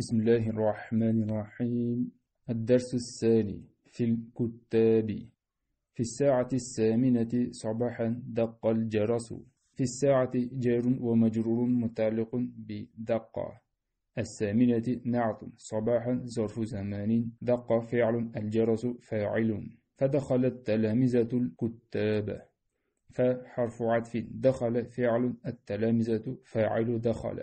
بسم الله الرحمن الرحيم الدرس الثاني في الكتاب في الساعة الثامنة صباحا دق الجرس في الساعة جار ومجرور متعلق بدق الثامنة نعت صباحا ظرف زمان دق فعل الجرس فاعل فدخلت التلامذة الكتاب فحرف عطف دخل فعل التلامذة فاعل دخل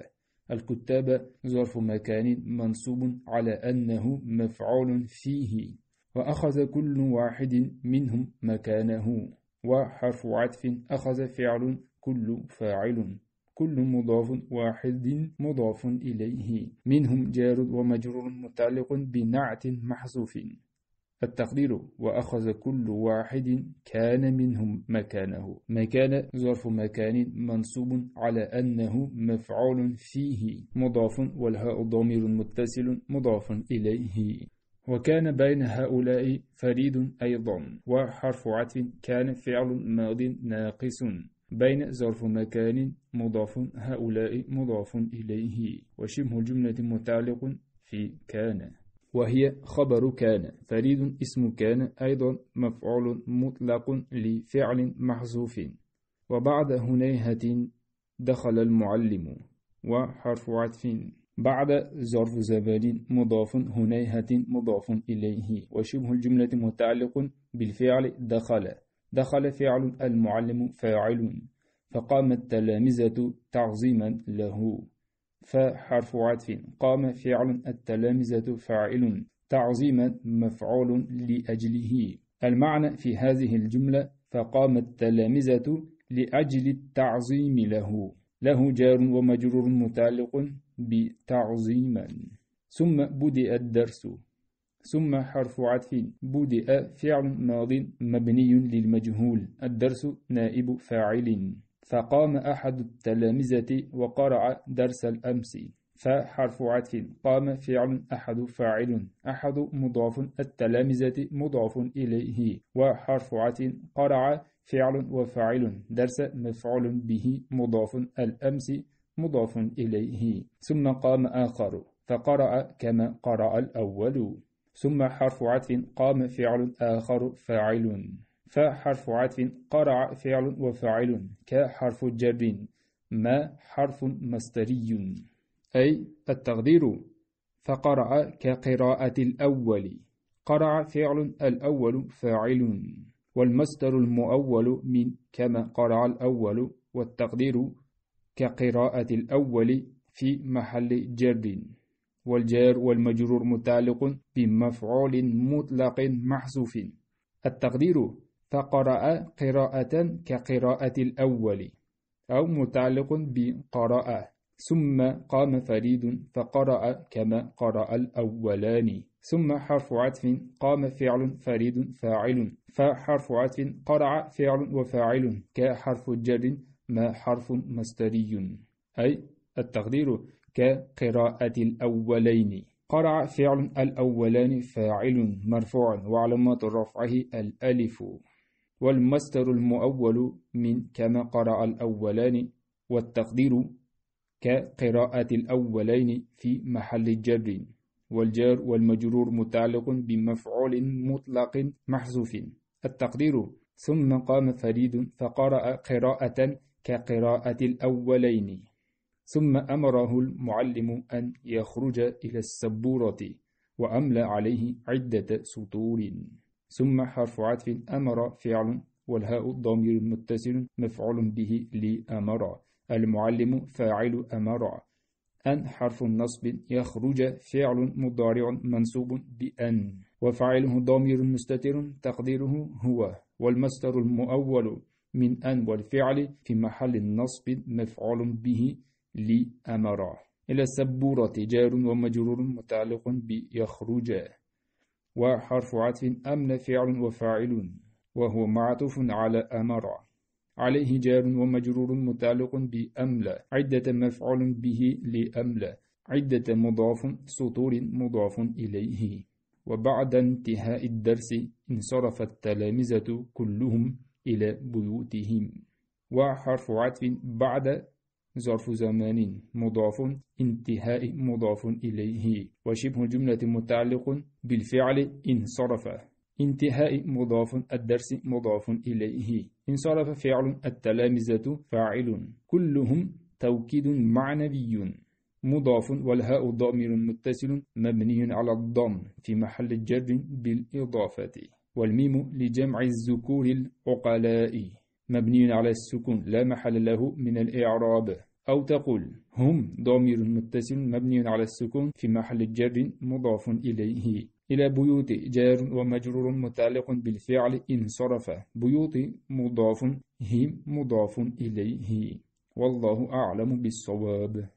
الكتاب ظرف مكان منصوب على أنه مفعول فيه وأخذ كل واحد منهم مكانه وحرف عطف أخذ فعل كل فاعل كل مضاف واحد مضاف إليه منهم جار ومجرور متعلق بنعت محذوف التقدير وأخذ كل واحد كان منهم مكانه مكان ظرف مكان منصوب على أنه مفعول فيه مضاف والهاء ضمير متصل مضاف إليه وكان بين هؤلاء فريد أيضا وحرف عطف كان فعل ماض ناقص بين ظرف مكان مضاف هؤلاء مضاف إليه وشبه الجملة متعلق في كان وهي خبر كان فريد اسم كان أيضا مفعول مطلق لفعل محذوف وبعد هنيهة دخل المعلم وحرف عطف بعد ظرف زبال مضاف هنيهة مضاف إليه وشبه الجملة متعلق بالفعل دخل دخل فعل المعلم فاعل فقام التلامذة تعظيما له فحرف عطف قام فعل التلامذة فاعل تعظيما مفعول لأجله المعنى في هذه الجملة فقام التلامذة لأجل التعظيم له له جار ومجرور متعلق بتعظيما ثم بدأ الدرس ثم حرف عطف بدأ فعل ماض مبني للمجهول الدرس نائب فاعل فقام أحد التلامذة وقرأ درس الأمس فحرف عطف قام فعل أحد فاعل أحد مضاف التلامذة مضاف إليه وحرف عطف قرع فعل وفاعل درس مفعول به مضاف الأمس مضاف إليه ثم قام آخر فقرأ كما قرأ الأول ثم حرف عطف قام فعل آخر فاعل فحرف عطف قرع فعل وفاعل كحرف جر ما حرف مصدري أي التقدير فقرع كقراءة الأول قرع فعل الأول فاعل والمصدر المؤول من كما قرع الأول والتقدير كقراءة الأول في محل جر والجار والمجرور متعلق بمفعول مطلق محذوف التقدير فقرأ قراءة كقراءة الأول أو متعلق بقراءة ثم قام فريد فقرأ كما قرأ الأولان ثم حرف عطف قام فعل فريد فاعل فحرف عطف قرع فعل وفاعل كحرف جر ما حرف مستري أي التقدير كقراءة الأولين قرع فعل الأولان فاعل مرفوع وعلامة رفعه الألف والمصدر المؤول من كما قرأ الأولان والتقدير كقراءة الأولين في محل الجر والجار والمجرور متعلق بمفعول مطلق محذوف التقدير ثم قام فريد فقرأ قراءة كقراءة الأولين ثم أمره المعلم أن يخرج إلى السبورة وأملى عليه عدة سطور ثم حرف عطف أمر فعل والهاء ضمير متصل مفعول به لأمر المعلم فاعل أمر أن حرف نصب يخرج فعل مضارع منصوب بأن وفاعله ضمير مستتر تقديره هو والمصدر المؤول من أن والفعل في محل نصب مفعول به لأمر إلى السبورة جار ومجرور متعلق بيخرج وحرف عطف أمن فعل وفاعل وهو معطوف على أمر عليه جار ومجرور متعلق بأملى عدة مفعول به لأملى عدة مضاف سطور مضاف إليه وبعد انتهاء الدرس انصرف التلامذة كلهم إلى بيوتهم وحرف عطف بعد ظرف زمان مضاف انتهاء مضاف إليه وشبه جملة متعلق بالفعل انصرف انتهاء مضاف الدرس مضاف إليه انصرف فعل التلامذة فاعل كلهم توكيد معنوي مضاف والهاء ضامر متصل مبني على الضم في محل جر بالإضافة والميم لجمع الذكور العقلاء مبني على السكون لا محل له من الإعراب أو تقول هم ضمير متصل مبني على السكون في محل جر مضاف إليه إلى بيوت جار ومجرور متعلق بالفعل إن صرف بيوت مضاف هم مضاف إليه والله أعلم بالصواب